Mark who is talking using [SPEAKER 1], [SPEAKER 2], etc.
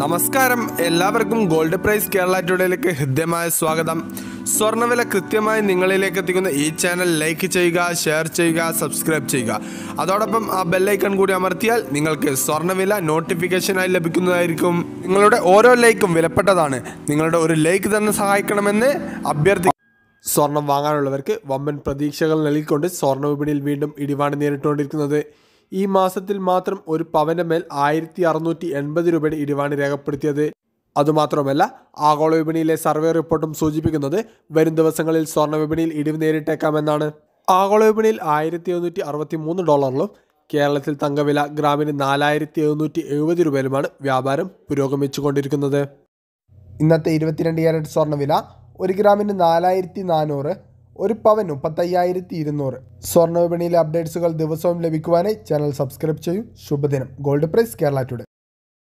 [SPEAKER 1] നമസ്കാരം എല്ലാവർക്കും gold price Kerala ടുഡേയിലേക്ക് ഹൃദ്യമായ സ്വാഗതം സ്വർണ്ണവില കൃത്യമായി നിങ്ങളിലേക്ക് എത്തിക്കുന്ന ഈ ചാനൽ ലൈക്ക് ചെയ്യുക ഷെയർ ചെയ്യുക സബ്സ്ക്രൈബ് ചെയ്യുക അതോടൊപ്പം ആ ബെല്ലൈക്കൺ കൂടി അമർത്തിയാൽ നിങ്ങൾക്ക് സ്വർണ്ണവില നോട്ടിഫിക്കേഷനായി ലഭിക്കുന്നതായിരിക്കും നിങ്ങളുടെ ഓരോ ലൈക്കും വിലപ്പെട്ടതാണ് നിങ്ങളുടെ ഒരു ലൈക്ക് തന്നെ സഹായിക്കണമെന്ന് അഭ്യർത്ഥി സ്വർണം വാങ്ങാനുള്ളവർക്ക് വമ്പൻ പ്രതീക്ഷകൾ നൽകിക്കൊണ്ട് സ്വർണ്ണ വിപണിയിൽ വീണ്ടും ഇടിവാണ് നേരിട്ടുകൊണ്ടിരിക്കുന്നത് ഈ മാസത്തിൽ മാത്രം ഒരു പവന്റെ മേൽ ആയിരത്തി അറുന്നൂറ്റി എൺപത് രൂപയുടെ ഇടിവാണ് രേഖപ്പെടുത്തിയത് അതുമാത്രമല്ല ആഗോള വിപണിയിലെ സർവേ റിപ്പോർട്ടും സൂചിപ്പിക്കുന്നത് വരും ദിവസങ്ങളിൽ സ്വർണ്ണ വിപണിയിൽ ഇടിവ് നേരിട്ടേക്കാമെന്നാണ് ആഗോള വിപണിയിൽ ആയിരത്തി എഴുന്നൂറ്റി അറുപത്തി മൂന്ന് ഡോളറിലും കേരളത്തിൽ തങ്കവില ഗ്രാമിന് നാലായിരത്തി എഴുന്നൂറ്റി എഴുപത് രൂപയിലുമാണ് വ്യാപാരം പുരോഗമിച്ചുകൊണ്ടിരിക്കുന്നത്
[SPEAKER 2] ഇന്നത്തെ ഇരുപത്തിരണ്ട് ക്യാരറ്റ് സ്വർണ്ണവില ഒരു ഗ്രാമിന് നാലായിരത്തി നാനൂറ് ഒരു പവൻ മുപ്പത്തയ്യായിരത്തി ഇരുന്നൂറ് സ്വർണ്ണ വിപണിയിലെ അപ്ഡേറ്റ്സുകൾ ദിവസവും ലഭിക്കുവാനായി ചാനൽ സബ്സ്ക്രൈബ് ചെയ്യൂ ശുഭദിനം ഗോൾഡ് പ്രൈസ് കേരള ടുഡേ